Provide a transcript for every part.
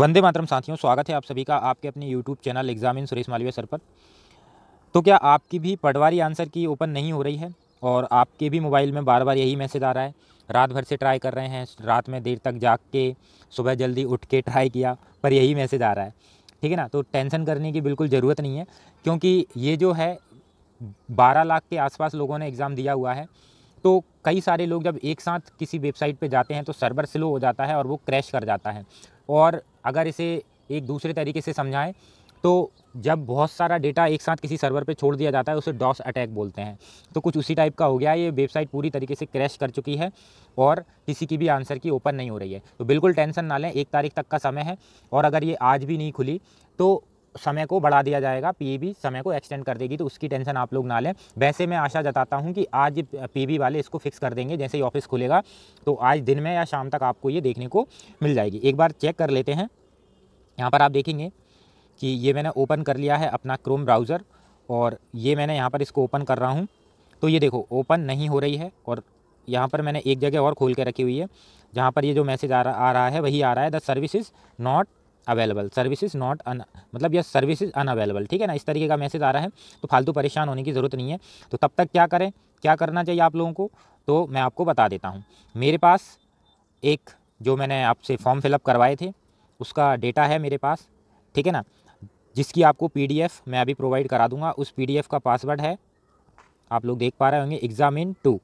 वंदे मातरम साथियों स्वागत है आप सभी का आपके अपने YouTube channel exam in Suresh Malviya sir पर तो क्या आपकी भी पटवारी आंसर की ओपन नहीं हो रही है और आपके भी मोबाइल में बार बार यही मैसेज आ रहा है रात भर से ट्राई कर रहे हैं रात में देर तक जाग के सुबह जल्दी उठ के ट्राई किया पर यही मैसेज आ रहा है ठीक है ना तो टेंशन करने की बिल्कुल ज़रूरत नहीं है क्योंकि ये जो है बारह लाख के आसपास लोगों ने एग्ज़ाम दिया हुआ है तो कई सारे लोग जब एक साथ किसी वेबसाइट पर जाते हैं तो सर्वर स्लो हो जाता है और वो क्रैश कर जाता है और अगर इसे एक दूसरे तरीके से समझाएं तो जब बहुत सारा डेटा एक साथ किसी सर्वर पे छोड़ दिया जाता है उसे डॉस अटैक बोलते हैं तो कुछ उसी टाइप का हो गया ये वेबसाइट पूरी तरीके से क्रैश कर चुकी है और किसी की भी आंसर की ओपन नहीं हो रही है तो बिल्कुल टेंशन ना लें एक तारीख तक का समय है और अगर ये आज भी नहीं खुली तो समय को बढ़ा दिया जाएगा पीईबी e समय को एक्सटेंड कर देगी तो उसकी टेंशन आप लोग ना लें वैसे मैं आशा जताता हूँ कि आज पीबी e वाले इसको फिक्स कर देंगे जैसे ही ऑफिस खुलेगा तो आज दिन में या शाम तक आपको ये देखने को मिल जाएगी एक बार चेक कर लेते हैं यहाँ पर आप देखेंगे कि ये मैंने ओपन कर लिया है अपना क्रोम ब्राउज़र और ये मैंने यहाँ पर इसको ओपन कर रहा हूँ तो ये देखो ओपन नहीं हो रही है और यहाँ पर मैंने एक जगह और खोल के रखी हुई है जहाँ पर ये जो मैसेज आ रहा आ रहा है वही आ रहा है the service is not available services not अन मतलब यह सर्विसेज अनअवेलेबल ठीक है ना इस तरीके का मैसेज आ रहा है तो फालतू परेशान होने की ज़रूरत नहीं है तो तब तक क्या करें क्या करना चाहिए आप लोगों को तो मैं आपको बता देता हूँ मेरे पास एक जो मैंने आपसे फॉर्म फिलअप करवाए थे उसका डेटा है मेरे पास ठीक है ना जिसकी आपको पी मैं अभी प्रोवाइड करा दूंगा उस पी का पासवर्ड है आप लोग देख पा रहे होंगे एग्जामिन टू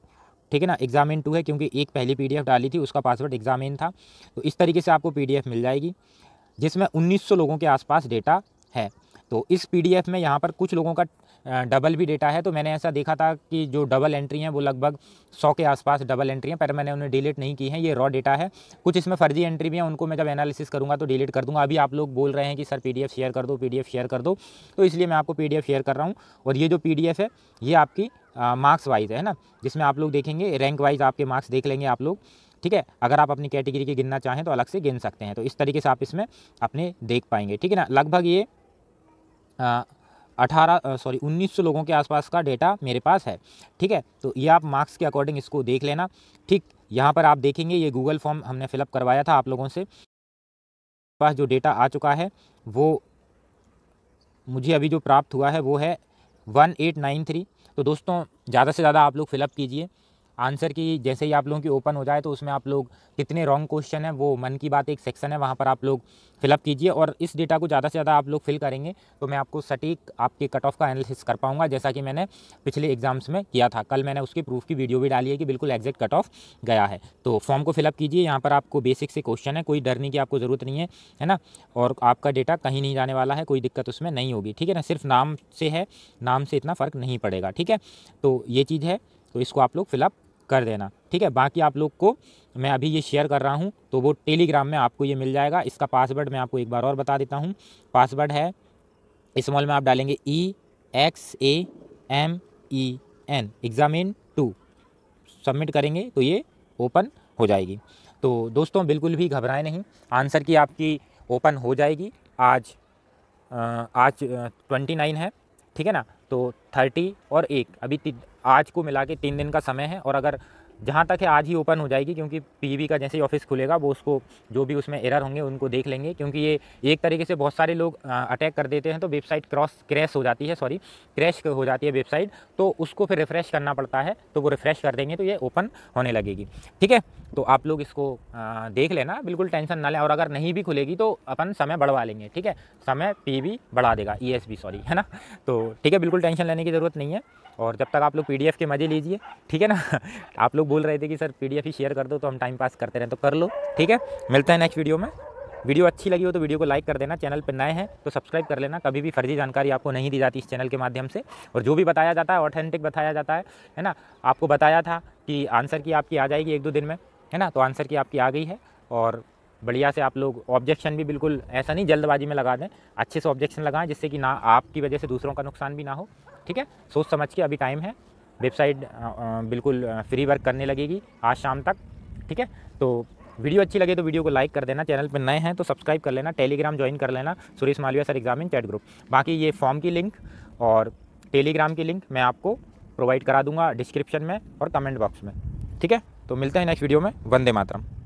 ठीक है ना एग्जामिन टू है क्योंकि एक पहली पीडीएफ डाली थी उसका पासवर्ड एग्जामिन था तो इस तरीके से आपको पीडीएफ मिल जाएगी जिसमें 1900 लोगों के आसपास डेटा है तो इस पीडीएफ में यहाँ पर कुछ लोगों का डबल भी डेटा है तो मैंने ऐसा देखा था कि जो डबल एंट्री हैं वो लगभग सौ के आसपास डबल एंट्री हैं पर मैंने उन्हें डिलीट नहीं की हैं ये रॉ डेटा है कुछ इसमें फर्जी एंट्री भी हैं उनको मैं जब एनालिसिस करूँगा तो डिलीट कर दूँगा अभी आप लोग बोल रहे हैं कि सर पीडीएफ शेयर कर दो पी शेयर कर दो तो इसलिए मैं आपको पी शेयर कर रहा हूँ और ये जो पी है ये आपकी मार्क्स वाइज है ना जिसमें आप लोग देखेंगे रैंक वाइज आपके मार्क्स देख लेंगे आप लोग ठीक है अगर आप अपनी कैटेगरी की गिनना चाहें तो अलग से गिन सकते हैं तो इस तरीके से आप इसमें अपने देख पाएंगे ठीक है ना लगभग ये अठारह सॉरी उन्नीस सौ लोगों के आसपास का डेटा मेरे पास है ठीक है तो ये आप मार्क्स के अकॉर्डिंग इसको देख लेना ठीक यहाँ पर आप देखेंगे ये गूगल फॉर्म हमने फिलअप करवाया था आप लोगों से पास जो डेटा आ चुका है वो मुझे अभी जो प्राप्त हुआ है वो है वन एट नाइन थ्री तो दोस्तों ज़्यादा से ज़्यादा आप लोग फिलअप कीजिए आंसर की जैसे ही आप लोगों की ओपन हो जाए तो उसमें आप लोग कितने रॉन्ग क्वेश्चन है वो मन की बात एक सेक्शन है वहाँ पर आप लोग फिलअप कीजिए और इस डेटा को ज़्यादा से ज़्यादा आप लोग फिल करेंगे तो मैं आपको सटीक आपके कट ऑफ का एनालिसिस कर पाऊँगा जैसा कि मैंने पिछले एग्जाम्स में किया था कल मैंने उसके प्रूफ की वीडियो भी डाली है कि बिल्कुल एग्जैक्ट कट ऑफ गया है तो फॉर्म को फिलअप कीजिए यहाँ पर आपको बेसिक से क्वेश्चन है कोई डरने की आपको ज़रूरत नहीं है है ना और आपका डेटा कहीं नहीं जाने वाला है कोई दिक्कत उसमें नहीं होगी ठीक है ना सिर्फ नाम से है नाम से इतना फ़र्क नहीं पड़ेगा ठीक है तो ये चीज़ है तो इसको आप लोग फिलअप कर देना ठीक है बाकी आप लोग को मैं अभी ये शेयर कर रहा हूँ तो वो टेलीग्राम में आपको ये मिल जाएगा इसका पासवर्ड मैं आपको एक बार और बता देता हूँ पासवर्ड है मॉल में आप डालेंगे E X A M E N exam in to submit करेंगे तो ये ओपन हो जाएगी तो दोस्तों बिल्कुल भी घबराएं नहीं आंसर की आपकी ओपन हो जाएगी आज आज ट्वेंटी नाइन है ठीक है ना तो थर्टी और एक अभी आज को मिला के तीन दिन का समय है और अगर जहाँ तक है आज ही ओपन हो जाएगी क्योंकि पीबी का जैसे ही ऑफिस खुलेगा वो उसको जो भी उसमें एरर होंगे उनको देख लेंगे क्योंकि ये एक तरीके से बहुत सारे लोग अटैक कर देते हैं तो वेबसाइट क्रॉस क्रैश हो जाती है सॉरी क्रैश हो जाती है वेबसाइट तो उसको फिर रिफ़्रेश करना पड़ता है तो वो रिफ़्रेश कर देंगे तो ये ओपन होने लगेगी ठीक है तो आप लोग इसको देख लेना बिल्कुल टेंशन ना लें और अगर नहीं भी खुलेगी तो अपन समय बढ़वा लेंगे ठीक है समय पी बढ़ा देगा ई सॉरी है ना तो ठीक है बिल्कुल टेंशन लेने की ज़रूरत नहीं है और जब तक आप लोग पी के मज़े लीजिए ठीक है ना आप लोग बोल रहे थे कि सर पीडीएफ ही शेयर कर दो तो हम टाइम पास करते रहें तो कर लो ठीक है मिलते हैं नेक्स्ट वीडियो में वीडियो अच्छी लगी हो तो वीडियो को लाइक कर देना चैनल पर नए हैं तो सब्सक्राइब कर लेना कभी भी फर्जी जानकारी आपको नहीं दी जाती इस चैनल के माध्यम से और जो भी बताया जाता है ऑथेंटिक बताया जाता है है ना आपको बताया था कि आंसर की आपकी आ जाएगी एक दो दिन में है ना तो आंसर की आपकी आ गई है और बढ़िया से आप लोग ऑब्जेक्शन भी बिल्कुल ऐसा नहीं जल्दबाजी में लगा दें अच्छे से ऑब्जेक्शन लगाएं जिससे कि ना आपकी वजह से दूसरों का नुकसान भी ना हो ठीक है सोच समझ के अभी टाइम है वेबसाइट बिल्कुल फ्री वर्क करने लगेगी आज शाम तक ठीक है तो वीडियो अच्छी लगे तो वीडियो को लाइक कर देना चैनल पर नए हैं तो सब्सक्राइब कर लेना टेलीग्राम ज्वाइन कर लेना Suresh Malviya sir in chat group बाकी ये फॉर्म की लिंक और टेलीग्राम की लिंक मैं आपको प्रोवाइड करा दूंगा डिस्क्रिप्शन में और कमेंट बॉक्स में ठीक है तो मिलते हैं नेक्स्ट वीडियो में वंदे मातरम